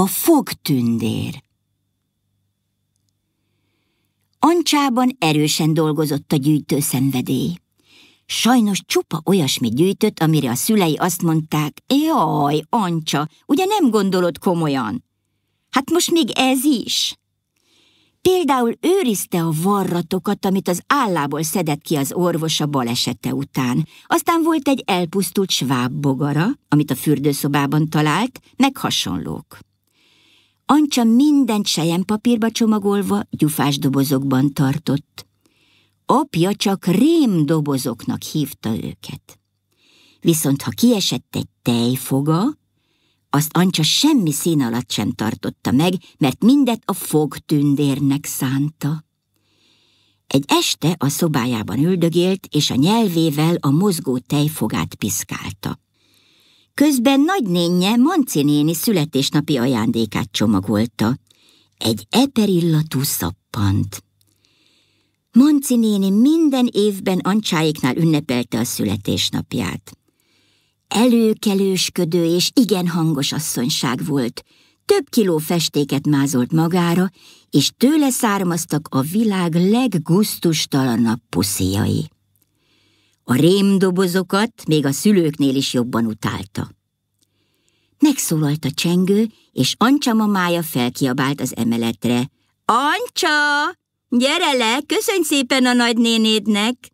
A fogtündér Ancsában erősen dolgozott a gyűjtő szenvedély. Sajnos csupa olyasmi gyűjtött, amire a szülei azt mondták, jaj, Ancsa, ugye nem gondolod komolyan? Hát most még ez is. Például őrizte a varratokat, amit az állából szedett ki az orvos a balesete után. Aztán volt egy elpusztult svábbogara, amit a fürdőszobában talált, meg hasonlók. Ancsa mindent sejempapírba csomagolva gyufás dobozokban tartott. Apja csak rém dobozoknak hívta őket. Viszont ha kiesett egy tejfoga, azt Ancsa semmi szín alatt sem tartotta meg, mert mindet a fogtündérnek szánta. Egy este a szobájában üldögélt, és a nyelvével a mozgó tejfogát piszkálta. Közben nagynénje Manci néni születésnapi ajándékát csomagolta. Egy eperillatú szappant. Manci néni minden évben ancsáiknál ünnepelte a születésnapját. Előkelősködő és igen hangos asszonyság volt. Több kiló festéket mázolt magára, és tőle származtak a világ leggusztustalanabb puszijai. A rémdobozokat még a szülőknél is jobban utálta. Megszólalt a csengő, és Ancsa mamája felkiabált az emeletre. Ancsa! Gyere le, köszönj szépen a nagynénédnek!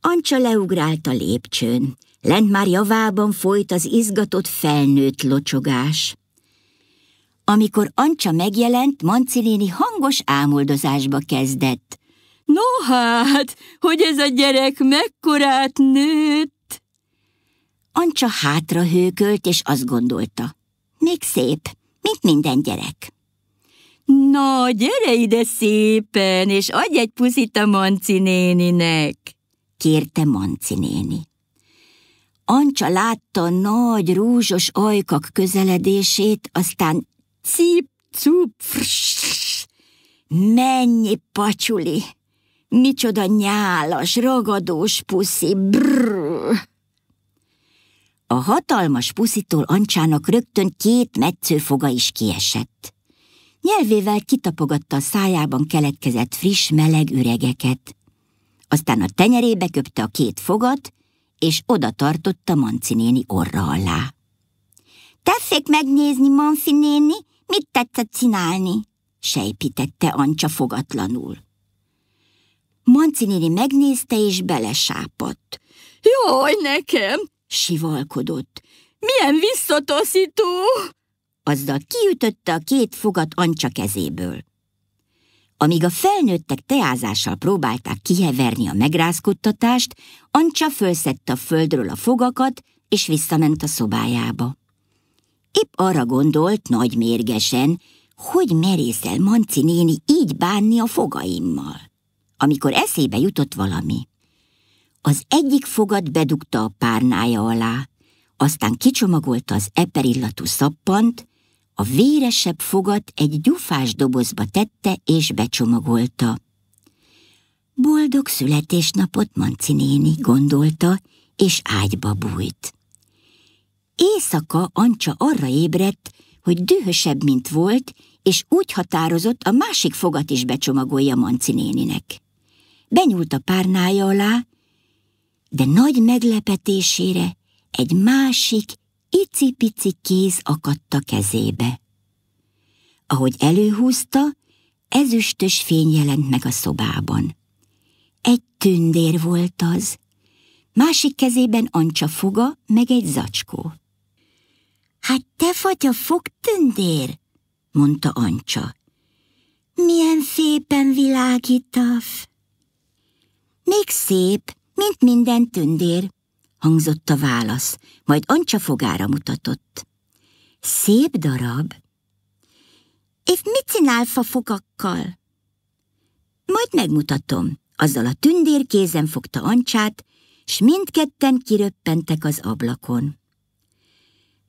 Ancsa leugrált a lépcsőn. Lent már javában folyt az izgatott felnőtt locsogás. Amikor Ancsa megjelent, Manci néni hangos ámuldozásba kezdett. No hát, hogy ez a gyerek mekkorát nőtt? Ancsa hátra hőkölt, és azt gondolta. Még szép, mint minden gyerek. Na, gyere ide szépen, és adj egy puszit a Manci néninek, kérte Manci néni. Ancsa látta nagy rúzsos ajkak közeledését, aztán cip, cup, friss, mennyi pacsuli! Micsoda nyálas, ragadós puszi, brrr. A hatalmas puszitól Ancsának rögtön két metszőfoga is kiesett. Nyelvével kitapogatta a szájában keletkezett friss, meleg üregeket. Aztán a tenyerébe köpte a két fogat, és oda tartotta Manci néni orra alá. Tessék megnézni, Manci néni, mit tetszett csinálni? sejpítette Ancsa fogatlanul. Mancinéni megnézte és belesápadt. Jaj, nekem! sivalkodott. Milyen visszataszító! Azzal kiütötte a két fogat Ancsa kezéből. Amíg a felnőttek teázással próbálták kiheverni a megrázkodtatást, Ancsa fölszedte a földről a fogakat, és visszament a szobájába. Épp arra gondolt nagy mérgesen, hogy merészel Manci néni így bánni a fogaimmal amikor eszébe jutott valami. Az egyik fogat bedugta a párnája alá, aztán kicsomagolta az eperillatú szappant, a véresebb fogat egy gyufás dobozba tette és becsomagolta. Boldog születésnapot Manci néni gondolta, és ágyba bújt. Éjszaka Ancsa arra ébredt, hogy dühösebb, mint volt, és úgy határozott, a másik fogat is becsomagolja Manci néninek benyúlt a párnája alá, de nagy meglepetésére egy másik, icipici kéz akadt a kezébe. Ahogy előhúzta, ezüstös fény jelent meg a szobában. Egy tündér volt az, másik kezében ancsa foga, meg egy zacskó. Hát te vagy a fogtündér, mondta Ancsa. Milyen szépen világítasz! Még szép, mint minden tündér, hangzott a válasz, majd Ancsa fogára mutatott. Szép darab. És mit csinál fafogakkal? Majd megmutatom. Azzal a tündér kézen fogta Ancsát, s mindketten kiröppentek az ablakon.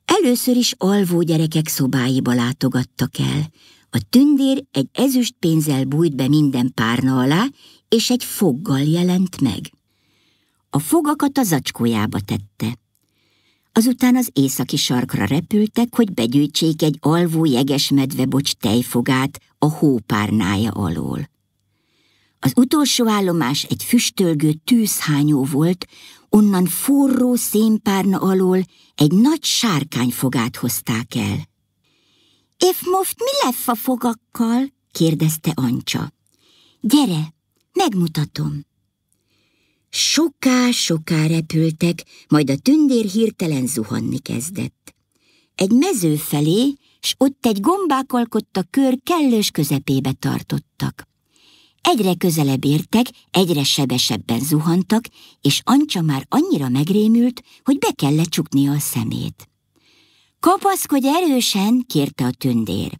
Először is alvó gyerekek szobáiba látogattak el. A tündér egy ezüst pénzzel bújt be minden párna alá, és egy foggal jelent meg. A fogakat a zacskójába tette. Azután az északi sarkra repültek, hogy begyűjtsék egy alvó jeges medvebocs tejfogát a hópárnája alól. Az utolsó állomás egy füstölgő tűzhányó volt, onnan forró szénpárna alól egy nagy sárkányfogát hozták el. – Év most mi lett a fogakkal? – kérdezte Ancsa. – Gyere, Megmutatom. Soká-soká repültek, majd a tündér hirtelen zuhanni kezdett. Egy mező felé, s ott egy gombák alkotta kör kellős közepébe tartottak. Egyre közelebb értek, egyre sebesebben zuhantak, és Ancsa már annyira megrémült, hogy be kellett csuknia a szemét. Kapaszkodj erősen, kérte a tündér.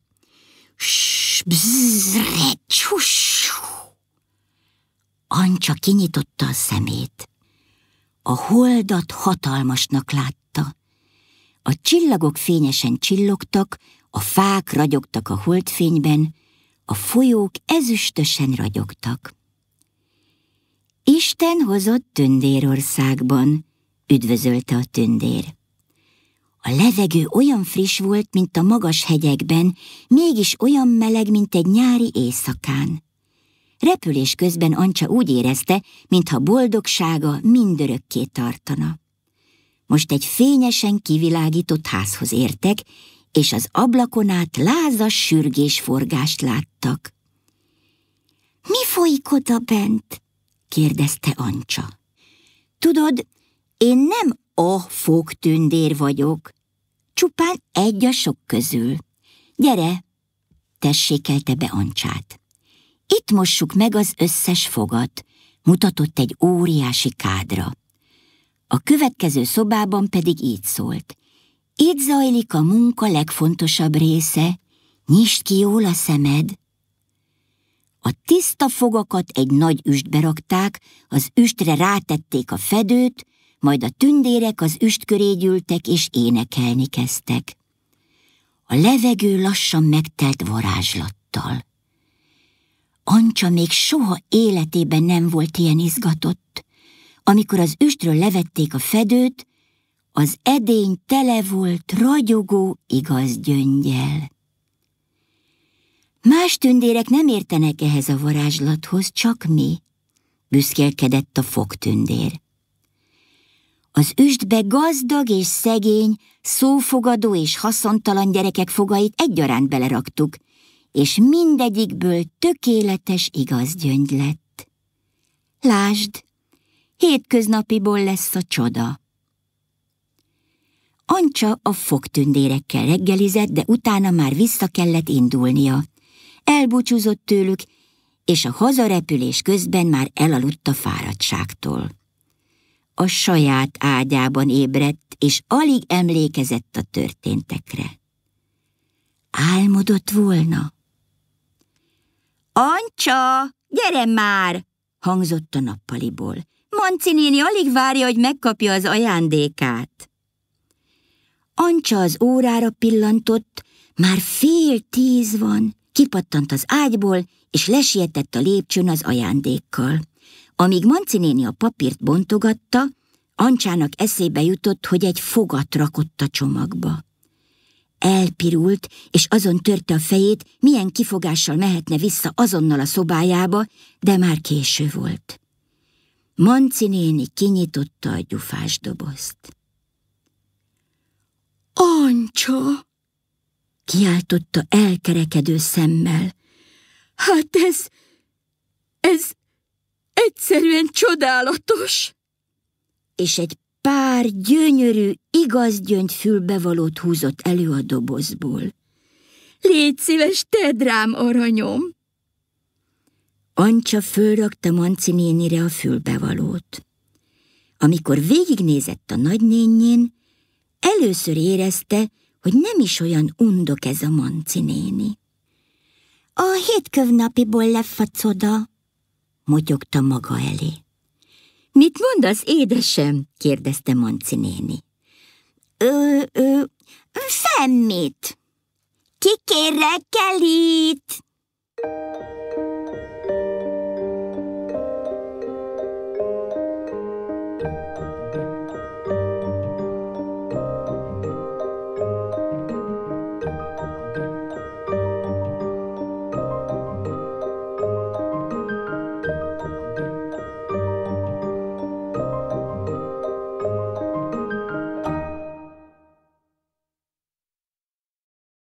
Sss, bzzz, recsus, Ancsa kinyitotta a szemét. A holdat hatalmasnak látta. A csillagok fényesen csillogtak, a fák ragyogtak a holdfényben, a folyók ezüstösen ragyogtak. Isten hozott Tündérországban, üdvözölte a Tündér. A levegő olyan friss volt, mint a magas hegyekben, mégis olyan meleg, mint egy nyári éjszakán. Repülés közben Ancsa úgy érezte, mintha boldogsága mindörökké tartana. Most egy fényesen kivilágított házhoz értek, és az ablakon át lázas sürgésforgást láttak. – Mi folyik oda bent? – kérdezte Ancsa. – Tudod, én nem a fogtündér vagyok, csupán egy a sok közül. Gyere! – tessékelte be Ancsát. Itt mossuk meg az összes fogat, mutatott egy óriási kádra. A következő szobában pedig így szólt. Itt zajlik a munka legfontosabb része, nyisd ki jól a szemed. A tiszta fogakat egy nagy üstbe rakták, az üstre rátették a fedőt, majd a tündérek az üst köré gyűltek és énekelni kezdtek. A levegő lassan megtelt varázslattal. Ancsa még soha életében nem volt ilyen izgatott. Amikor az üstről levették a fedőt, az edény tele volt ragyogó igaz gyöngyel. Más tündérek nem értenek ehhez a varázslathoz, csak mi, büszkélkedett a fogtündér. Az üstbe gazdag és szegény, szófogadó és haszontalan gyerekek fogait egyaránt beleraktuk – és mindegyikből tökéletes igaz gyöngy lett. Lásd, hétköznapiból lesz a csoda. Ancsa a fogtündérekkel reggelizett, de utána már vissza kellett indulnia. Elbúcsúzott tőlük, és a hazarepülés közben már elaludt a fáradtságtól. A saját ágyában ébredt, és alig emlékezett a történtekre. Álmodott volna. Ancsa, gyere már! hangzott a nappaliból. Manci néni alig várja, hogy megkapja az ajándékát. Ancsa az órára pillantott, már fél tíz van. Kipattant az ágyból, és lesietett a lépcsőn az ajándékkal. Amíg Manci néni a papírt bontogatta, Ancsának eszébe jutott, hogy egy fogat rakott a csomagba. Elpirult, és azon törte a fejét, milyen kifogással mehetne vissza azonnal a szobájába, de már késő volt. Manci néni kinyitotta a gyufás dobozt. Ancsa! kiáltotta elkerekedő szemmel. Hát ez, ez egyszerűen csodálatos! És egy pár gyönyörű, igaz gyöngy bevalót húzott elő a dobozból. Légy szíves, tedd rám, aranyom! Ancsa fölrakta Manci nénire a fülbevalót. Amikor végignézett a nagynénjén, először érezte, hogy nem is olyan undok ez a Manci néni. A hétkövnapiból lefacoda, motyogta maga elé. Mit mondasz, édesem? kérdezte Manci néni. Ö, ö, semmit. Kikérre itt.